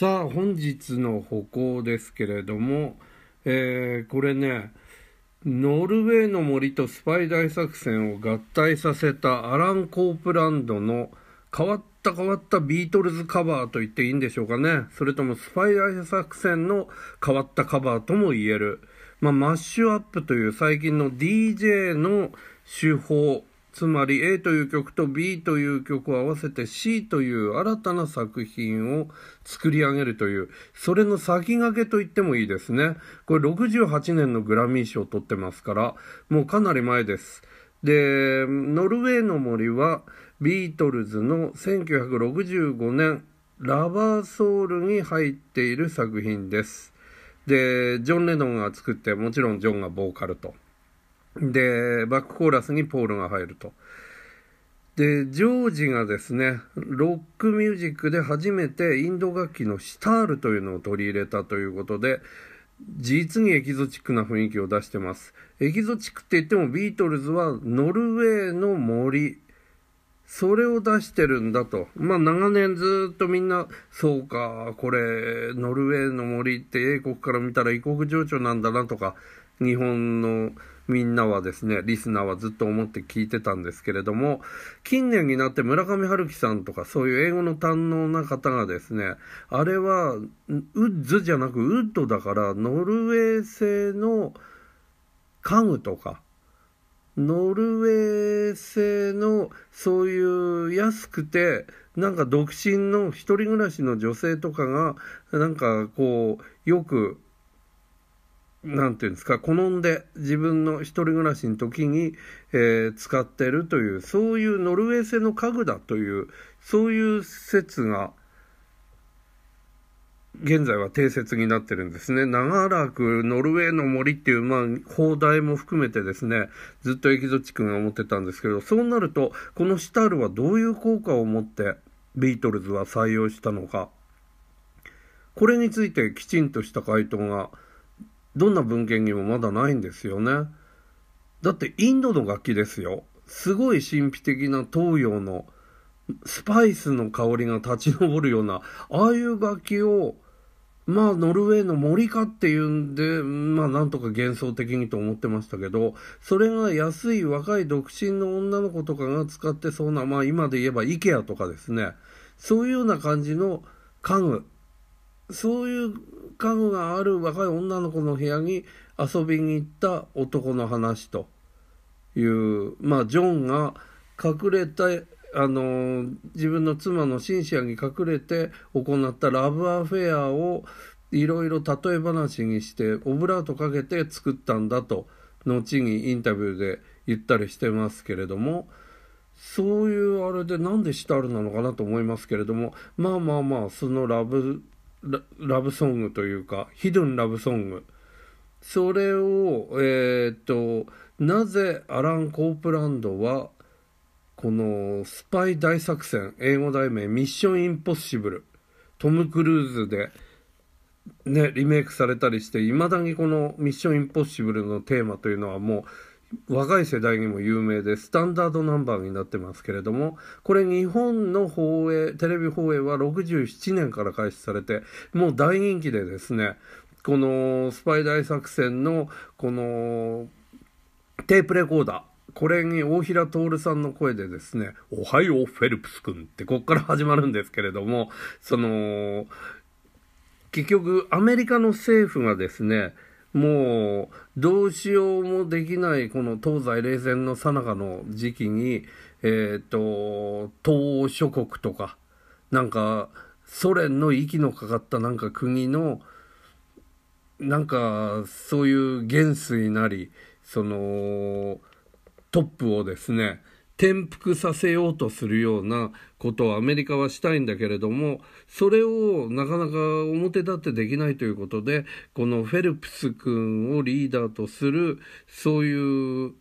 さあ本日の歩行ですけれども、えー、これねノルウェーの森とスパイ大作戦を合体させたアラン・コープランドの変わった変わったビートルズカバーと言っていいんでしょうかねそれともスパイ大作戦の変わったカバーとも言える、まあ、マッシュアップという最近の DJ の手法つまり A という曲と B という曲を合わせて C という新たな作品を作り上げるという、それの先駆けと言ってもいいですね。これ68年のグラミー賞を取ってますから、もうかなり前です。で、ノルウェーの森はビートルズの1965年、ラバーソウルに入っている作品です。で、ジョン・レノンが作って、もちろんジョンがボーカルと。で、バックコーラスにポールが入ると。で、ジョージがですね、ロックミュージックで初めてインド楽器のシタールというのを取り入れたということで、実にエキゾチックな雰囲気を出してます。エキゾチックって言ってもビートルズはノルウェーの森、それを出してるんだと。まあ長年ずっとみんな、そうか、これ、ノルウェーの森って英国から見たら異国情緒なんだなとか、日本のみんなはですね、リスナーはずっと思って聞いてたんですけれども、近年になって村上春樹さんとかそういう英語の堪能な方がですね、あれはウッズじゃなくウッドだから、ノルウェー製の家具とか、ノルウェー製のそういう安くてなんか独身の一人暮らしの女性とかがなんかこうよく何て言うんですか好んで自分の1人暮らしの時に、えー、使ってるというそういうノルウェー製の家具だというそういう説が現在は定説になってるんですね。長らくノルウェーの森っていう、まあ、砲台も含めてですね、ずっとエキゾチ君が思ってたんですけど、そうなると、このシタールはどういう効果を持ってビートルズは採用したのか、これについてきちんとした回答がどんな文献にもまだないんですよね。だってインドの楽器ですよ。すごい神秘的な東洋のスパイスの香りが立ち上るような、ああいう楽器を、まあ、ノルウェーの森かっていうんで、まあ、なんとか幻想的にと思ってましたけど、それが安い若い独身の女の子とかが使ってそうな、まあ、今で言えば IKEA とかですね、そういうような感じの家具、そういう家具がある若い女の子の部屋に遊びに行った男の話という、まあ、ジョンが隠れて、あの自分の妻のシンシアに隠れて行ったラブアフェアをいろいろ例え話にしてオブラートかけて作ったんだと後にインタビューで言ったりしてますけれどもそういうあれでなんでシタルなのかなと思いますけれどもまあまあまあそのラブラブソングというか、ヒドゥンラブソング。それを、えー、っと、なぜアラン・コープランドは、このスパイ大作戦、英語題名、ミッション・インポッシブル、トム・クルーズで、ね、リメイクされたりして、いまだにこのミッション・インポッシブルのテーマというのはもう、若い世代にも有名でスタンダードナンバーになってますけれどもこれ日本の放映テレビ放映は67年から開始されてもう大人気でですねこのスパイ大作戦のこのテープレコーダーこれに大平徹さんの声でですね、おはようフェルプス君ってこっから始まるんですけれども、その、結局アメリカの政府がですね、もうどうしようもできないこの東西冷戦のさなかの時期に、えーと東欧諸国とかなんかソ連の息のかかったなんか国のなんかそういう元帥なりそのトップをですね転覆させようとするようなことをアメリカはしたいんだけれどもそれをなかなか表立ってできないということでこのフェルプス君をリーダーとするそういう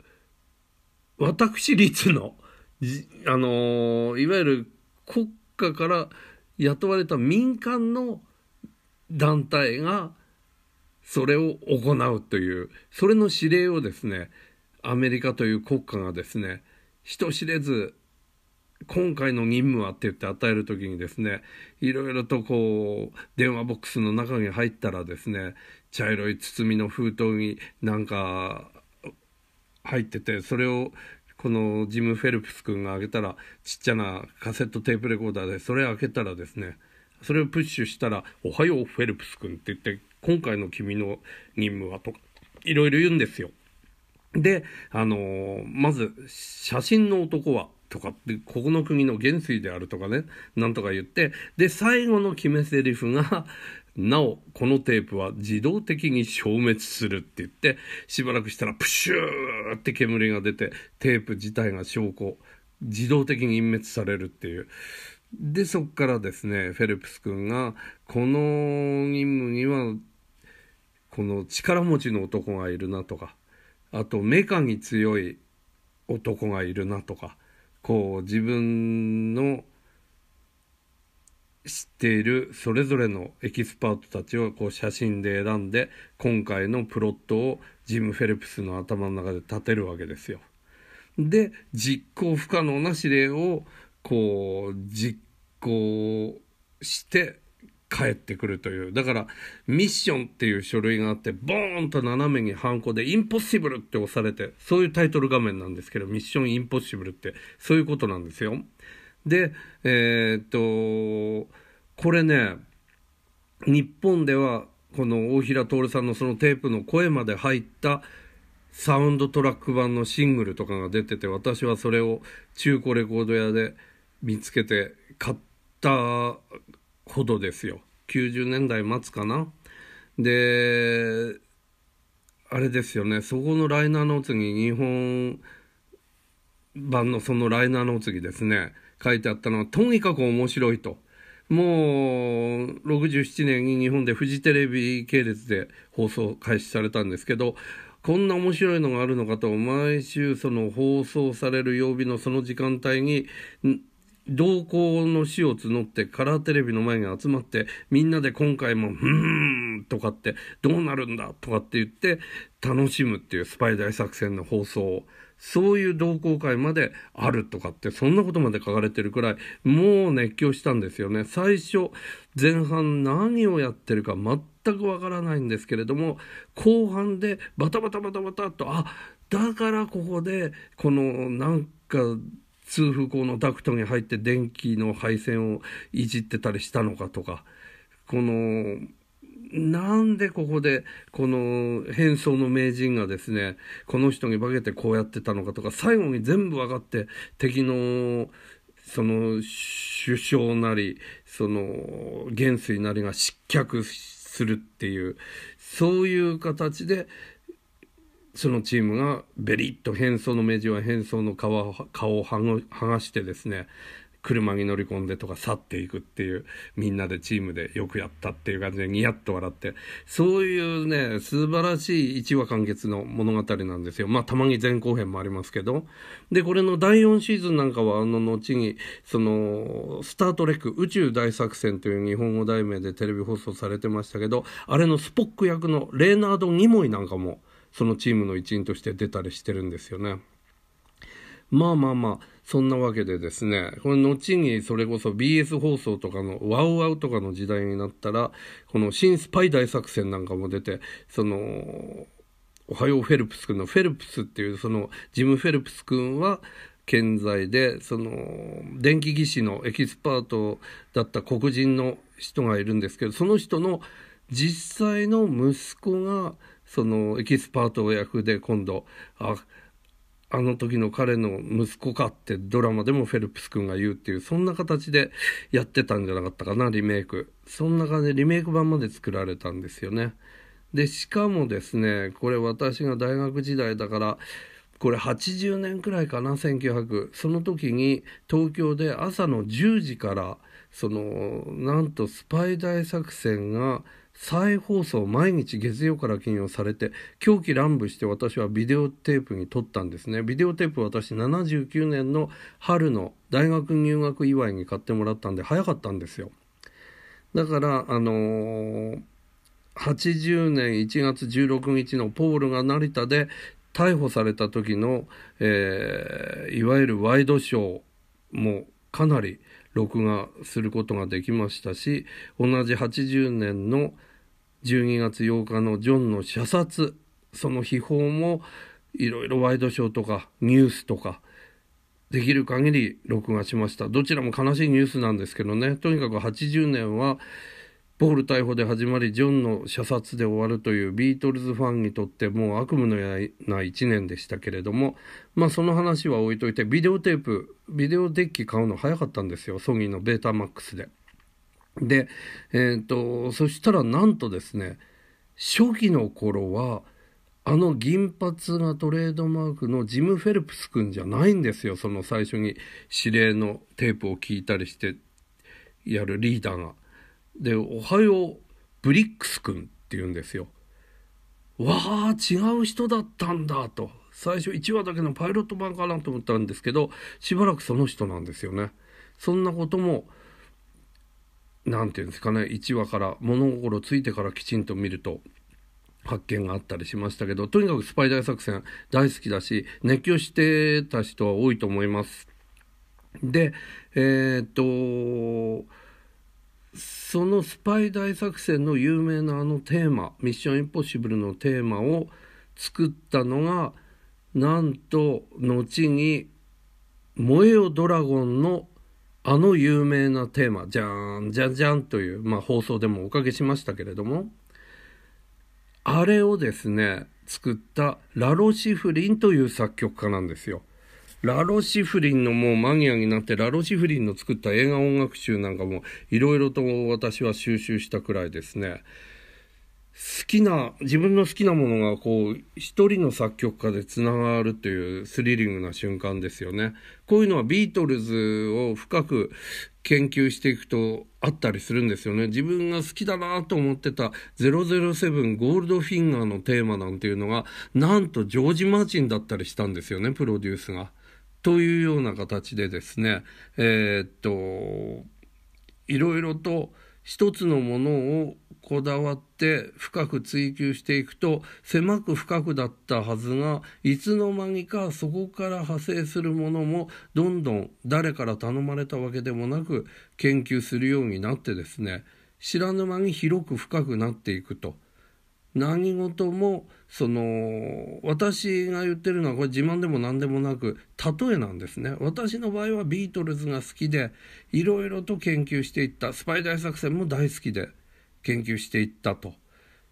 私立のあのいわゆる国家から雇われた民間の団体がそれを行うというそれの指令をですねアメリカという国家がですね人知れず今回の任務はって言って与える時にですねいろいろとこう電話ボックスの中に入ったらですね茶色い包みの封筒になんか入っててそれをこのジム・フェルプス君が開けたらちっちゃなカセットテープレコーダーでそれ開けたらですねそれをプッシュしたら「おはようフェルプス君」って言って「今回の君の任務は」とかいろいろ言うんですよ。で、あのー、まず、写真の男は、とかって、ここの国の元帥であるとかね、なんとか言って、で、最後の決め台詞が、なお、このテープは自動的に消滅するって言って、しばらくしたらプシューって煙が出て、テープ自体が証拠、自動的に隠滅されるっていう。で、そっからですね、フェルプス君が、この任務には、この力持ちの男がいるなとか、あとメカに強い男がいるなとかこう自分の知っているそれぞれのエキスパートたちをこう写真で選んで今回のプロットをジム・フェルプスの頭の中で立てるわけですよ。で実行不可能な指令をこう実行して返ってくるという。だから、ミッションっていう書類があって、ボーンと斜めにハンコで、インポッシブルって押されて、そういうタイトル画面なんですけど、ミッションインポッシブルって、そういうことなんですよ。で、えー、っと、これね、日本では、この大平徹さんのそのテープの声まで入った、サウンドトラック版のシングルとかが出てて、私はそれを中古レコード屋で見つけて買ったほどですよ90年代末かなであれですよねそこのライナーの次日本版のそのライナーの次ですね書いてあったのはとにかく面白いと。もう67年に日本でフジテレビ系列で放送開始されたんですけどこんな面白いのがあるのかと毎週その放送される曜日のその時間帯に同行の死を募ってカラーテレビの前に集まってみんなで今回も「うーん」とかってどうなるんだとかって言って楽しむっていうスパイ大作戦の放送そういう同好会まであるとかってそんなことまで書かれてるくらいもう熱狂したんですよね最初前半何をやってるか全くわからないんですけれども後半でバタバタバタバタとあだからここでこのなんか通風口のダクトに入って電気の配線をいじってたりしたのかとか、この、なんでここで、この変装の名人がですね、この人に化けてこうやってたのかとか、最後に全部分かって、敵の、その、首相なり、その、元帥なりが失脚するっていう、そういう形で、そのチームがベリッと変装の目地は変装の顔を顔を剥がしてですね車に乗り込んでとか去っていくっていうみんなでチームでよくやったっていう感じでニヤッと笑ってそういうね素晴らしい1話完結の物語なんですよまあたまに前後編もありますけどでこれの第4シーズンなんかはあの後にその「スター・トレック宇宙大作戦」という日本語題名でテレビ放送されてましたけどあれのスポック役のレーナード・ニモイなんかもそのチームの一員として出たりしてるんですよね。まあまあまあ、そんなわけでですね、これ後にそれこそ BS 放送とかのワウワウとかの時代になったら、この新スパイ大作戦なんかも出て、その、おはようフェルプス君のフェルプスっていうそのジム・フェルプス君は健在で、その電気技師のエキスパートだった黒人の人がいるんですけど、その人の実際の息子がそのエキスパート役で今度ああの時の彼の息子かってドラマでもフェルプス君が言うっていうそんな形でやってたんじゃなかったかなリメイクそんな感じでリメイク版まで作られたんですよねでしかもですねこれ私が大学時代だからこれ80年くらいかな1900その時に東京で朝の10時からそのなんとスパイ大作戦が再放送毎日月曜から金曜されて狂気乱舞して私はビデオテープに撮ったんですねビデオテープ私79年の春の大学入学祝いに買ってもらったんで早かったんですよだからあのー、80年1月16日のポールが成田で逮捕された時の、えー、いわゆるワイドショーもかなり録画することができましたし同じ80年の12月8日のジョンの射殺その秘宝もいろいろワイドショーとかニュースとかできる限り録画しましたどちらも悲しいニュースなんですけどねとにかく80年はポール逮捕で始まりジョンの射殺で終わるというビートルズファンにとってもう悪夢のような1年でしたけれどもまあその話は置いといてビデオテープビデオデッキ買うの早かったんですよソニーのベータマックスで。でえっ、ー、とそしたらなんとですね初期の頃はあの銀髪がトレードマークのジム・フェルプス君じゃないんですよその最初に指令のテープを聞いたりしてやるリーダーが。で、おはよう、ブリックス君って言うんですよ。わあ、違う人だったんだと。最初1話だけのパイロット版かなと思ったんですけど、しばらくその人なんですよね。そんなことも、何て言うんですかね、1話から物心ついてからきちんと見ると、発見があったりしましたけど、とにかくスパイ大作戦大好きだし、熱狂してた人は多いと思います。で、えー、っと、そのスパイ大作戦の有名なあのテーマ「ミッションインポッシブル」のテーマを作ったのがなんと後に「燃えよドラゴン」のあの有名なテーマ「じゃんじゃんじゃん」という、まあ、放送でもおかけしましたけれどもあれをですね作ったラロシフリンという作曲家なんですよ。ラロシフリンのもうマニアになって、ラロシフリンの作った映画音楽集なんかも、いろいろと私は収集したくらいですね。好きな、自分の好きなものがこう、一人の作曲家で繋がるというスリリングな瞬間ですよね。こういうのはビートルズを深く研究していくとあったりするんですよね。自分が好きだなと思ってた007ゴールドフィンガーのテーマなんていうのが、なんとジョージ・マーチンだったりしたんですよね、プロデュースが。というような形でですね、えー、っと、いろいろと一つのものをこだわって深く追求していくと狭く深くだったはずがいつの間にかそこから派生するものもどんどん誰から頼まれたわけでもなく研究するようになってですね知らぬ間に広く深くなっていくと。何事もその私が言ってるのはこれ自慢でも何でもなく例えなんですね私の場合はビートルズが好きでいろいろと研究していったスパイ大作戦も大好きで研究していったと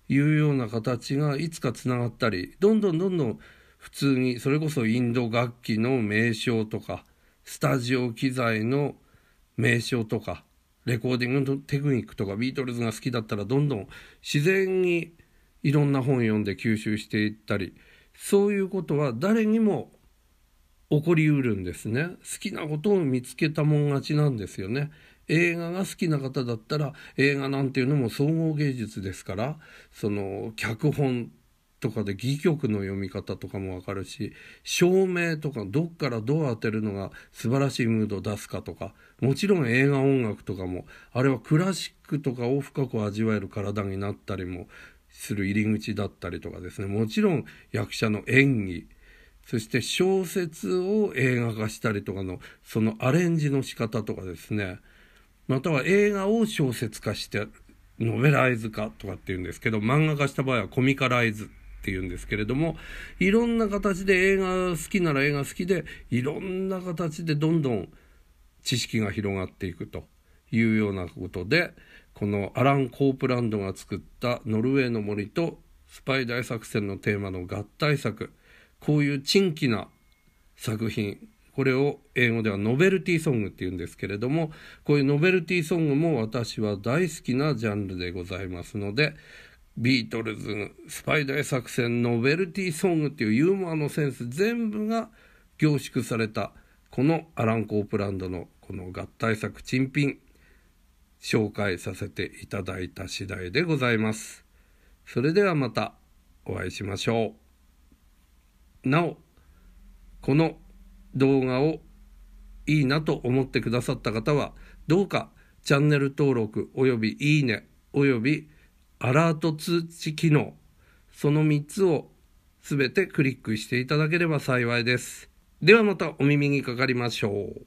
いうような形がいつかつながったりどんどんどんどん普通にそれこそインド楽器の名称とかスタジオ機材の名称とかレコーディングのテクニックとかビートルズが好きだったらどんどん自然にいろんな本読んで吸収していったりそういうことは誰にも起こりうるんですね好きなことを見つけたもん勝ちなんですよね映画が好きな方だったら映画なんていうのも総合芸術ですからその脚本とかで戯曲の読み方とかもわかるし照明とかどっからどう当てるのが素晴らしいムードを出すかとかもちろん映画音楽とかもあれはクラシックとかを深く味わえる体になったりもする入り口だったりとかですねもちろん役者の演技そして小説を映画化したりとかのそのアレンジの仕方とかですねまたは映画を小説化してノベライズ化とかっていうんですけど漫画化した場合はコミカライズっていうんですけれどもいろんな形で映画好きなら映画好きでいろんな形でどんどん知識が広がっていくというようなことでこのアラン・コープランドが作った「ノルウェーの森」と「スパイ大作戦」のテーマの合体作こういう珍奇な作品これを英語ではノベルティソングっていうんですけれどもこういうノベルティソングも私は大好きなジャンルでございますのでビートルズスパイ大作戦ノベルティソングっていうユーモアのセンス全部が凝縮されたこのアラン・コープランドのこの合体作「珍品」紹介させていただいた次第でございます。それではまたお会いしましょう。なお、この動画をいいなと思ってくださった方は、どうかチャンネル登録およびいいねおよびアラート通知機能、その3つをすべてクリックしていただければ幸いです。ではまたお耳にかかりましょう。